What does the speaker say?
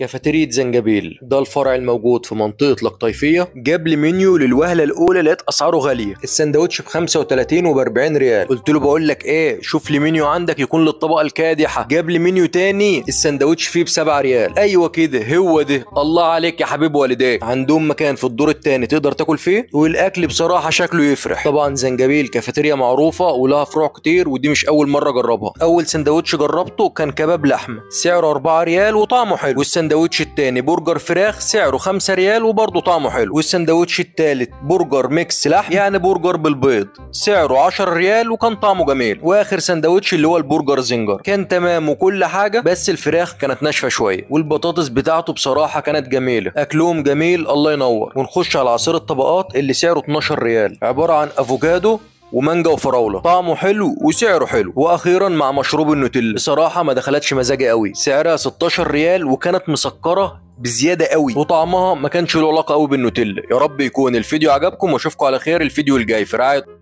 كافيتيريا زنجبيل ده الفرع الموجود في منطقه لقطيفيه جاب لي منيو للوهله الاولى لقيت اسعاره غاليه السندوتش ب 35 وب 40 ريال قلت له بقول لك ايه شوف لي منيو عندك يكون للطبقه الكادحه جاب لي منيو تاني السندوتش فيه ب 7 ريال ايوه كده هو ده الله عليك يا حبيب والديك عندهم مكان في الدور التاني تقدر تاكل فيه والاكل بصراحه شكله يفرح طبعا زنجبيل كافيتيريا معروفه ولها فروع كتير ودي مش اول مره اجربها اول سندوتش جربته كان كباب لحمه سعره 4 ريال وطعمه حلو والسندوتش السندوتش التاني برجر فراخ سعره 5 ريال وبرضه طعمه حلو والسندوتش التالت برجر ميكس لحم يعني برجر بالبيض سعره 10 ريال وكان طعمه جميل واخر سندوتش اللي هو البرجر زنجر كان تمام وكل حاجه بس الفراخ كانت ناشفه شويه والبطاطس بتاعته بصراحه كانت جميله اكلهم جميل الله ينور ونخش على عصير الطبقات اللي سعره 12 ريال عباره عن افوكادو ومانجا وفراوله طعمه حلو وسعره حلو واخيرا مع مشروب النوتيلا بصراحه ما دخلتش مزاجي قوي سعرها 16 ريال وكانت مسكره بزياده قوي وطعمها ما كانش له علاقه قوي بالنوتيلا يا رب يكون الفيديو عجبكم واشوفكم على خير الفيديو الجاي في رعايه